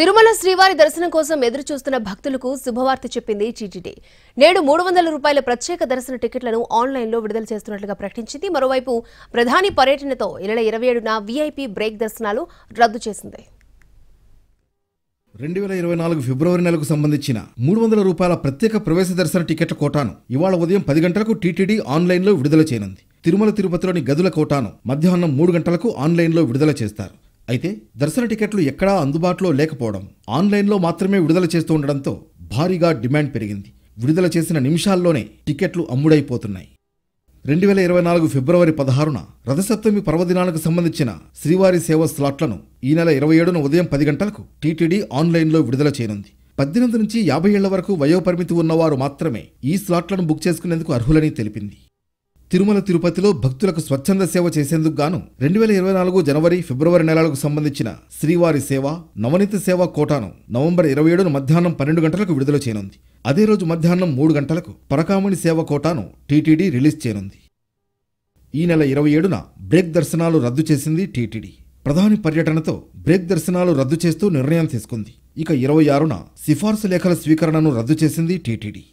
తిరుమల శ్రీవారి దర్శనం కోసం ఎదురు చూస్తున్న భక్తులకు శుభవార్త చెప్పింది టీటీడీ నేడు మూడు వందల రూపాయల ప్రత్యేక దర్శన టికెట్లను ఆన్లైన్లో విడుదల చేస్తున్నట్లుగా ప్రకటించింది మరోవైపు ప్రధాని పర్యటనతో ఈ నెల ఇరవై ఏడున వీఐపీ బ్రేక్ దర్శనాలు రద్దు చేసింది రెండు వేల ఇరవై నాలుగు ఫిబ్రవరి నెలకు సంబంధించిన మూడు వందల రూపాయల ప్రత్యేక ప్రవేశ దర్శన టికెట్ల కోటాను ఇవాళ ఉదయం పది గంటలకు టీటీడీ ఆన్లైన్లో విడుదల చేయనుంది తిరుమల తిరుపతిలోని గదుల కోటాను మధ్యాహ్నం మూడు గంటలకు ఆన్లైన్లో విడుదల చేస్తారు అయితే దర్శన టికెట్లు ఎక్కడా అందుబాటులో లేకపోవడం ఆన్లైన్లో మాత్రమే విడుదల చేస్తూ ఉండడంతో భారీగా డిమాండ్ పెరిగింది విడుదల చేసిన నిమిషాల్లోనే టికెట్లు అమ్ముడైపోతున్నాయి రెండు వేల ఇరవై నాలుగు ఫిబ్రవరి పదహారున రథసప్తమి పర్వదినాలకు సంబంధించిన శ్రీవారి సేవ స్లాట్లను ఈ నెల ఇరవై ఏడున ఉదయం పది గంటలకు టీటీడీ ఆన్లైన్లో విడుదల చేయనుంది పద్దెనిమిది నుంచి యాభై ఏళ్ల వరకు వయోపరిమితి ఉన్నవారు మాత్రమే ఈ స్లాట్లను బుక్ చేసుకునేందుకు అర్హులని తెలిపింది తిరుమల తిరుపతిలో భక్తులకు స్వచ్ఛంద సేవ చేసేందుకు గాను రెండు వేల ఇరవై నాలుగు జనవరి ఫిబ్రవరి నెలలకు సంబంధించిన శ్రీవారి సేవ నవనీత సేవ కోటాను నవంబర్ ఇరవై ఏడున మధ్యాహ్నం పన్నెండు గంటలకు విడుదల చేయనుంది అదే రోజు మధ్యాహ్నం మూడు గంటలకు పరకామణి సేవ కోటాను టీటీడీ రిలీజ్ చేయనుంది ఈ నెల ఇరవై ఏడున బ్రేక్ దర్శనాలు రద్దు చేసింది టీటీడీ ప్రధాని పర్యటనతో బ్రేక్ దర్శనాలు రద్దు చేస్తూ నిర్ణయం తీసుకుంది ఇక ఇరవై ఆరున సిఫార్సు లేఖల స్వీకరణను రద్దు చేసింది టీటీడీ